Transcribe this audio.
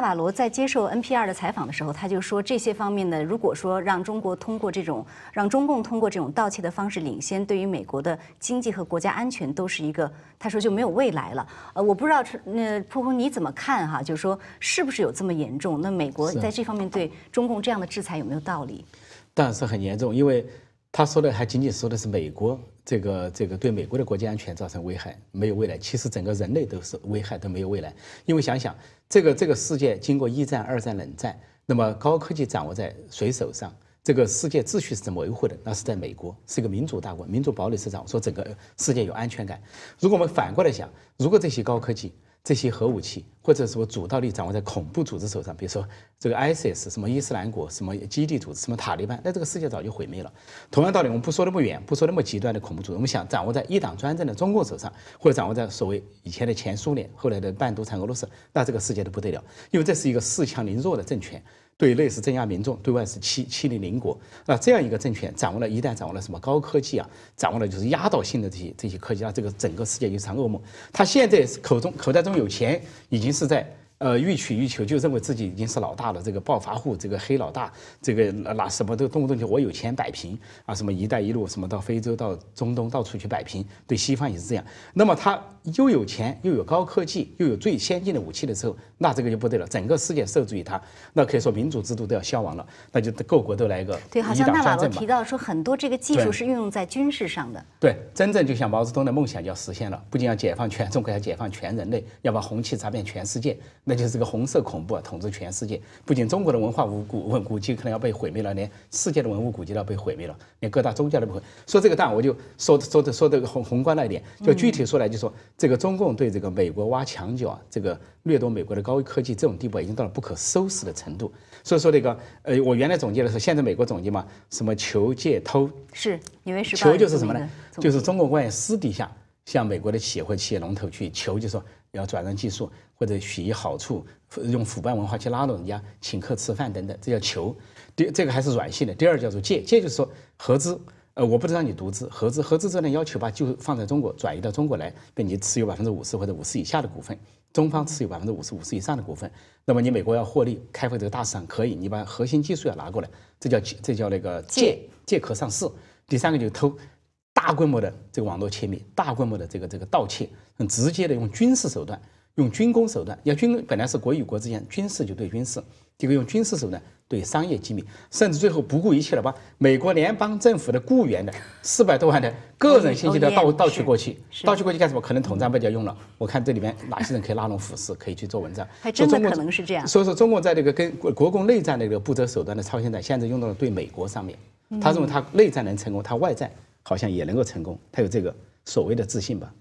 瓦罗在接受 NPR 的采访的时候，他就说这些方面呢，如果说让中国通过这种让中共通过这种盗窃的方式领先，对于美国的经济和国家安全都是一个，他说就没有未来了。呃，我不知道，那波波你怎么看哈？就是说是不是有这么严重？那美国在这方面对中共这样的制裁有没有道理？当然是很严重，因为。他说的还仅仅说的是美国这个这个对美国的国家安全造成危害没有未来，其实整个人类都是危害都没有未来。因为想想这个这个世界经过一战、二战、冷战，那么高科技掌握在谁手上？这个世界秩序是怎么维护的？那是在美国，是一个民主大国，民主堡垒是长，说整个世界有安全感。如果我们反过来想，如果这些高科技，这些核武器，或者说主导力掌握在恐怖组织手上，比如说这个 ISIS 什么伊斯兰国、什么基地组织、什么塔利班，那这个世界早就毁灭了。同样道理，我们不说那么远，不说那么极端的恐怖组织，我们想掌握在一党专政的中共手上，或者掌握在所谓以前的前苏联、后来的半独裁俄罗斯，那这个世界都不得了，因为这是一个恃强凌弱的政权。对内是镇压民众，对外是欺欺凌邻国，那这样一个政权掌握了，一旦掌握了什么高科技啊，掌握了就是压倒性的这些这些科技，那这个整个世界一场噩梦。他现在口中口袋中有钱，已经是在。呃，欲取欲求，就认为自己已经是老大了。这个暴发户，这个黑老大，这个拿什么都动不动就我有钱摆平啊，什么“一带一路”，什么到非洲、到中东到处去摆平。对西方也是这样。那么他又有钱，又有高科技，又有最先进的武器的时候，那这个就不对了。整个世界受制于他，那可以说民主制度都要消亡了。那就各国都来一个对，好像纳瓦罗提到说，很多这个技术是运用在军事上的。对，真正就像毛泽东的梦想就要实现了，不仅要解放全中国，要解放全人类，要把红旗插遍全世界。那就是个红色恐怖啊，统治全世界。不仅中国的文化古文 古迹可能要被毁灭了，连世界的文物古迹都要被毁灭了，连各大宗教都不。会。说这个大，我就说说的说的个宏宏观了一点，就具体说来，就说这个中共对这个美国挖墙脚，啊，这个掠夺美国的高科技，这种地步已经到了不可收拾的程度。所以说这个，呃，我原来总结的时候，现在美国总结嘛，什么求借偷，是因为是求就是什么呢？就是中国官员私底下。向美国的企业或企业龙头去求，就说要转让技术或者许一好处，用腐败文化去拉拢人家，请客吃饭等等，这叫求。第这个还是软性的。第二叫做借，借就是说合资，呃，我不能让你独资，合资合资，这呢，要求把就放在中国，转移到中国来，并且持有百分之五十或者五十以下的股份，中方持有百分之五十五十以上的股份。那么你美国要获利，开发这个大市场可以，你把核心技术要拿过来，这叫这叫那个借借壳上市。第三个就是偷。大规模的这个网络窃密，大规模的这个这个盗窃，很直接的用军事手段，用军工手段。要军本来是国与国之间军事就对军事，这个用军事手段对商业机密，甚至最后不顾一切了，把美国联邦政府的雇员的四百多万的个人信息都盗盗取过去，盗取过去干什么？可能统战被就要用了。我看这里面哪些人可以拉拢腐蚀，可以去做文章。还真的可能是这样。所以说，中共在这个跟国国共内战那个不择手段的超心，战，现在用到了对美国上面。他认为他内战能成功，他外战。好像也能够成功，他有这个所谓的自信吧。